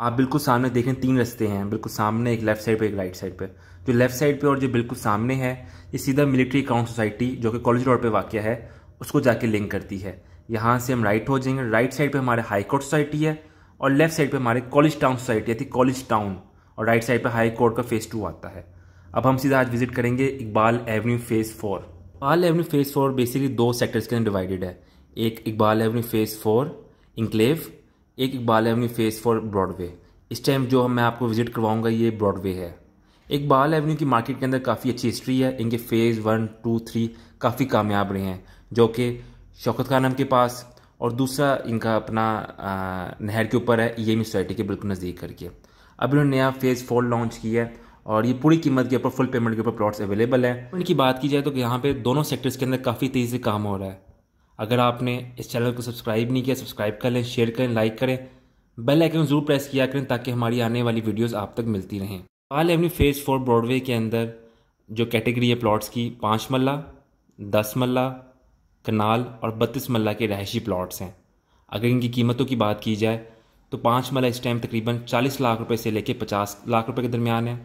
आप बिल्कुल सामने देखें तीन रस्ते हैं बिल्कुल सामने एक लेफ्ट साइड पे एक राइट साइड पे जो लेफ्ट साइड पे और जो बिल्कुल सामने है ये सीधा मिलिट्री अकाउंट सोसाइटी जो कि कॉलेज रोड पे वाक़ है उसको जाके लिंक करती है यहाँ से हम राइट हो जाएंगे राइट साइड पे हमारे हाई कोर्ट सोसाइटी है और लेफ्ट साइड पे हमारे कॉलेज टाउन सोसाइटी है कॉलेज टाउन और राइट साइड पर हाई कोर्ट का फेज़ टू आता है अब हम सीधा आज विजिट करेंगे Iqbal avenue phase four Iqbal avenue phase four basically दो सेक्टर्स के अंदर डिवाइडेड है एक Iqbal avenue phase four enclave एक Iqbal avenue phase four broadway इस टाइम जो मैं आपको विज़िट करवाऊँगा ये ब्रॉडवे है इकबाल एवन्यू की मार्केट के अंदर काफ़ी अच्छी हिस्ट्री है इनके फेज़ वन टू थ्री काफ़ी कामयाब रहे हैं जो कि शौकत खानम के पास और दूसरा इनका अपना नहर के ऊपर है ई सोसाइटी के बिल्कुल नज़दीक करके अब इन्होंने नया फेज़ फोर लॉन्च किया है और ये पूरी कीमत के ऊपर फुल पेमेंट के ऊपर प्लॉट्स अवेलेबल हैं उनकी बात की जाए तो यहाँ पे दोनों सेक्टर्स के अंदर काफ़ी तेज़ी से काम हो रहा है अगर आपने इस चैनल को सब्सक्राइब नहीं किया सब्सक्राइब कर लें शेयर करें लाइक करें बेल आइकन जरूर प्रेस किया करें ताकि हमारी आने वाली वीडियोस आप तक मिलती रहें पाल एवन्यू फेज़ फोर ब्रॉडवे के अंदर जो कैटेगरी है प्लॉट्स की पाँच मल्ला दस मल्ला कनाल और बत्तीस मल्ला के रहायशी प्लाट्स हैं अगर इनकी कीमतों की बात की जाए तो पाँच मल्ला इस टाइम तकरीबन चालीस लाख रुपये से लेकर पचास लाख रुपये के दरमियान है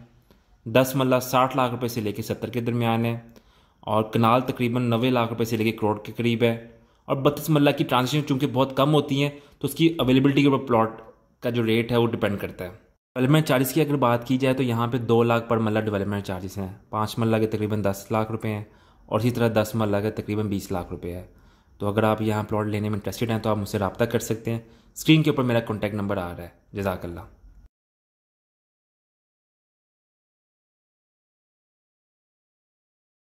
दस मल्ला साठ लाख रुपये से लेकर सत्तर के दरमियान है और कनाल तकरीबन नबे लाख रुपये से लेकर करोड़ के करीब है और बत्तीस मल्ला की ट्रांजेक्शन चूँकि बहुत कम होती हैं तो उसकी अवेलेबिलिटी के ऊपर प्लॉट का जो रेट है वो डिपेंड करता है डेवलपमेंट चार्जेस की अगर बात की जाए तो यहाँ पे दो लाख पर मल्ला डेवलपमेंट चार्जेस हैं पाँच मल्ला के तकरीबन दस लाख रुपए हैं और इसी तरह दस मल्ला के तकरीबन बीस लाख रुपए है तो अगर आप यहाँ प्लॉट लेने में इंटरेस्टेड हैं तो आप मुझसे रबता कर सकते हैं स्क्रीन के ऊपर मेरा कॉन्टैक्ट नंबर आ रहा है जजाकल्ला